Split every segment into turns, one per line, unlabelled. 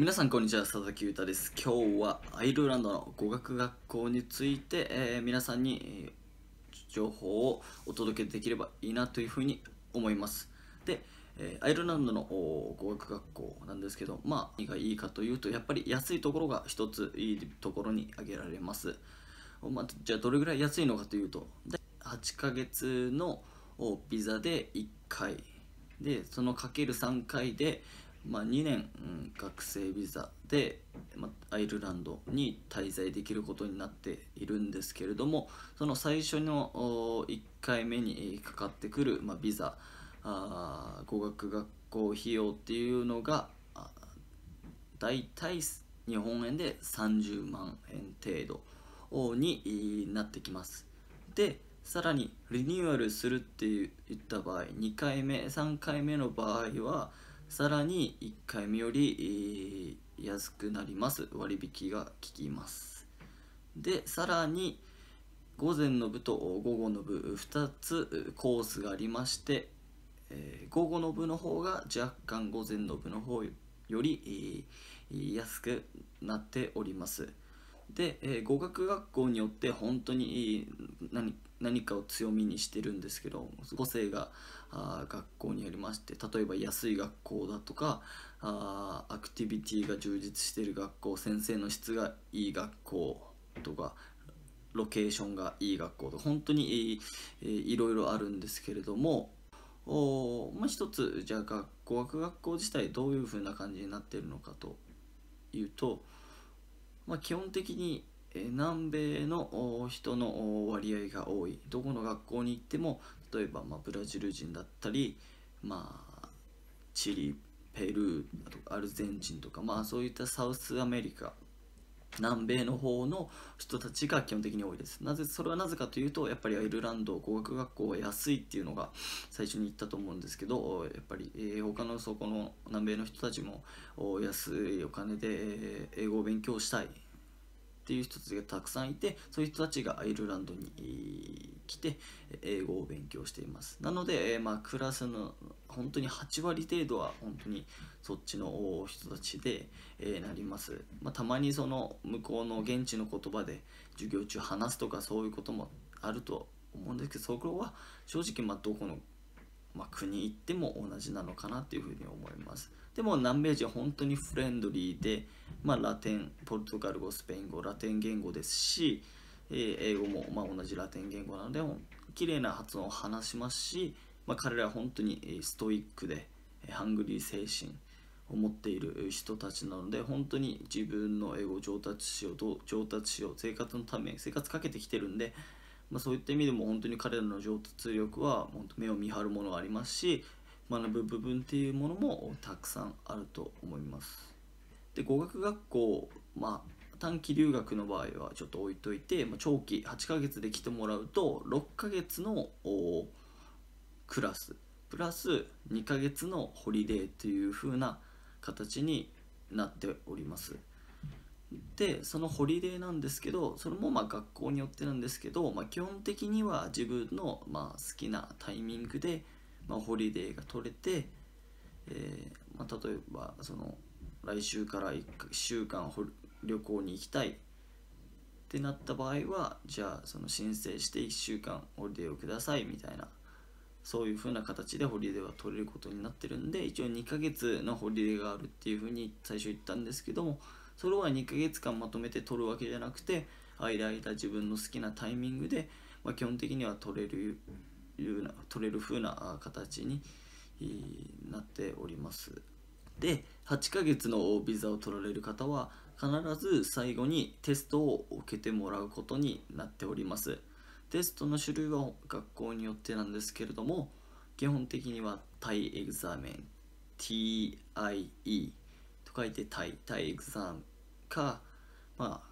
皆さんこんにちは佐々木太です今日はアイルランドの語学学校について、えー、皆さんに情報をお届けできればいいなというふうに思いますで、えー、アイルランドの語学学校なんですけどまあ何がいいかというとやっぱり安いところが一ついいところに挙げられます、まあ、じゃあどれぐらい安いのかというと8ヶ月のビザで1回でそのかける3回でまあ、2年、うん、学生ビザで、まあ、アイルランドに滞在できることになっているんですけれどもその最初の1回目にかかってくる、まあ、ビザあ語学学校費用っていうのが大体日本円で30万円程度になってきますでさらにリニューアルするって言った場合2回目3回目の場合はさらに1回目より、えー、安くなります割引が効きますでさらに午前の部と午後の部2つコースがありまして、えー、午後の部の方が若干午前の部の方より、えー、安くなっておりますで、え語学学校によって本当に何何かを強みにしてるんですけど個性があ学校にありまして例えば安い学校だとかあアクティビティが充実してる学校先生の質がいい学校とかロケーションがいい学校とか本当にい,、えー、いろいろあるんですけれどもお、まあ、一つじゃあ学校学校自体どういうふうな感じになってるのかというと、まあ、基本的に南米の人の割合が多いどこの学校に行っても例えばまブラジル人だったり、まあ、チリペルーとかアルゼンチンとか、まあ、そういったサウスアメリカ南米の方の人たちが基本的に多いですなぜそれはなぜかというとやっぱりアイルランド語学学校は安いっていうのが最初に言ったと思うんですけどやっぱり、え他のそこの南米の人たちも安いお金で英語を勉強したいっていう人たちがたくさんいてそういう人たちがアイルランドに来て英語を勉強していますなので、えまあ、クラスの本当に8割程度は本当にそっちの人たちで、えなります、まあ、たまにその向こうの現地の言葉で授業中話すとかそういうこともあると思うんですけどそこは正直まどこのまあ、国行っても同じなのかなというふうに思います。でも南米人は本当にフレンドリーで、まあ、ラテン、ポルトガル語、スペイン語、ラテン言語ですし、えー、英語もまあ同じラテン言語なので、綺麗な発音を話しますし、まあ、彼らは本当にストイックで、ハングリー精神を持っている人たちなので、本当に自分の英語を上達しよう、上達しよう、生活のため、生活かけてきてるんで、まあ、そういった意味でも本当に彼らの上達力は本当目を見張るものがありますし学ぶ部分っていうものもたくさんあると思います。で語学学校、まあ、短期留学の場合はちょっと置いといて、まあ、長期8ヶ月で来てもらうと6ヶ月のクラスプラス2ヶ月のホリデーという風な形になっております。でそのホリデーなんですけどそれもまあ学校によってなんですけど、まあ、基本的には自分のまあ好きなタイミングでまあホリデーが取れて、えー、まあ、例えばその来週から1週間旅行に行きたいってなった場合はじゃあその申請して1週間ホリデーをくださいみたいなそういう風な形でホリデーは取れることになってるんで一応2ヶ月のホリデーがあるっていう風に最初言ったんですけどもそれは2ヶ月間まとめて取るわけじゃなくて間間自分の好きなタイミングで、まあ、基本的には取れるような取れる風な形になっておりますで8ヶ月のビザを取られる方は必ず最後にテストを受けてもらうことになっておりますテストの種類は学校によってなんですけれども基本的にはタイエグザーメン TIE と書いてタイタイエグザかまあ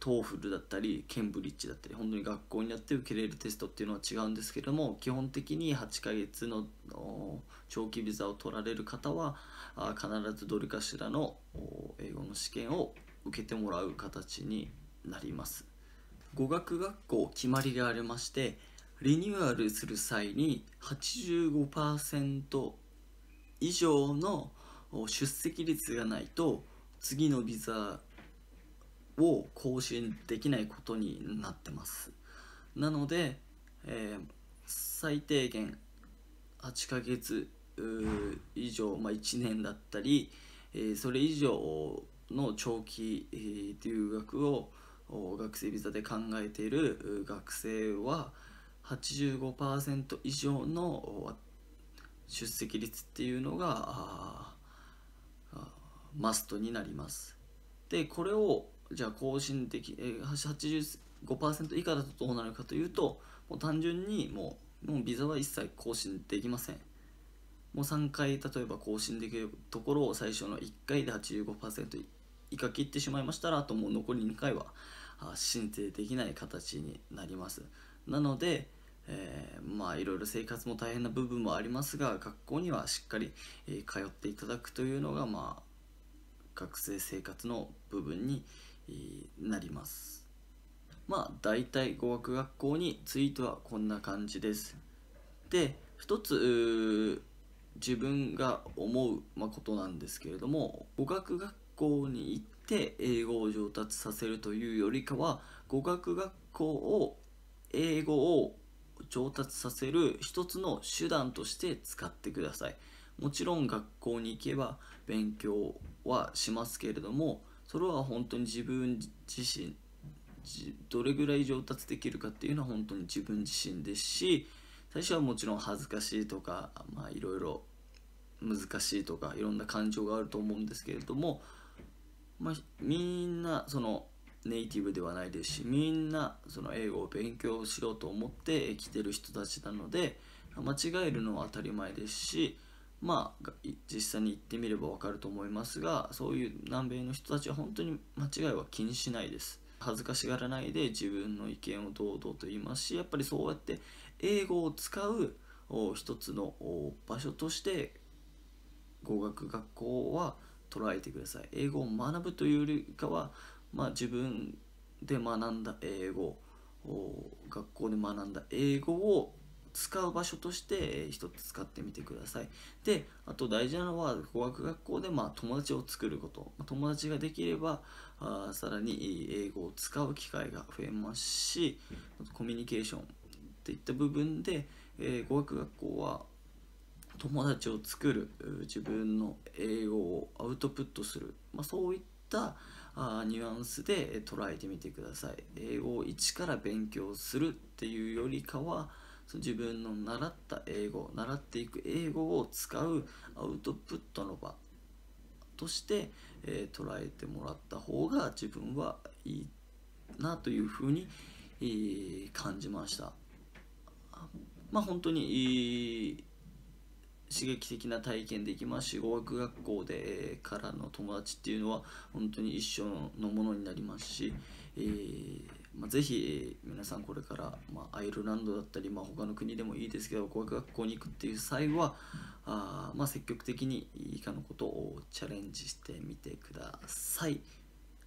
トーフルだったりケンブリッジだったり本当に学校になって受けれるテストっていうのは違うんですけども基本的に8ヶ月の長期ビザを取られる方は必ずどれかしらの英語の試験を受けてもらう形になります語学学校決まりがありましてリニューアルする際に85%以上の出席率がないと次のビザを更新できないことになってますなので、えー、最低限8ヶ月以上、まあ、1年だったり、えー、それ以上の長期、えー、留学を学生ビザで考えている学生は85%以上の出席率っていうのがマストになりますでこれをじゃあ更新でき、85%以下だとどうなるかというともう単純にもうもうビザは一切更新できませんもう3回例えば更新できるところを最初の1回で85%以下切ってしまいましたらあともう残り2回は申請できない形になりますなので、えー、まあいろいろ生活も大変な部分もありますが学校にはしっかり、えー、通っていただくというのがまあ学生生活の部分になりますまあ大体語学学校についてはこんな感じですで一つ自分が思う、まことなんですけれども語学学校に行って英語を上達させるというよりかは語学学校を英語を上達させる一つの手段として使ってください。もちろん学校に行けば勉強はしますけれどもそれは本当に自分自身どれぐらい上達できるかっていうのは本当に自分自身ですし最初はもちろん恥ずかしいとかまあいろいろ難しいとかいろんな感情があると思うんですけれども、まあ、みんなそのネイティブではないですしみんなその英語を勉強しようと思って来てる人たちなので間違えるのは当たり前ですしまあ、実際に行ってみればわかると思いますがそういう南米の人たちは本当に間違いは気にしないです恥ずかしがらないで自分の意見を堂々と言いますしやっぱりそうやって英語を使う一つの場所として語学学校は捉えてください英語を学ぶというよりかは、まあ、自分で学んだ英語学校で学んだ英語を使う場所として一つ使ってみてください。で、あと大事なのは語学学校でま友達を作ること。友達ができればあさらに英語を使う機会が増えますし、コミュニケーションっていった部分で、えー、語学学校は友達を作る自分の英語をアウトプットする、まあ、そういったあニュアンスで捉えてみてください英語を一から勉強するっていうよりかは自分の習った英語習っていく英語を使うアウトプットの場として、えー、捉えてもらった方が自分はいいなというふうに、えー、感じました。まあ本当にいい刺激的な体験できますし語学学校でからの友達っていうのは本当に一生のものになりますし、えーまあ、ぜひ皆さんこれから、まあ、アイルランドだったり、まあ、他の国でもいいですけど語学学校に行くっていう際はあ、まあ、積極的に以下のことをチャレンジしてみてください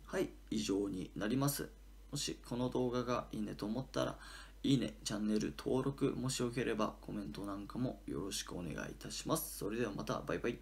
はい以上になりますもしこの動画がいいねと思ったら、いいね、チャンネル登録、もしよければコメントなんかもよろしくお願いいたします。それではまた、バイバイ。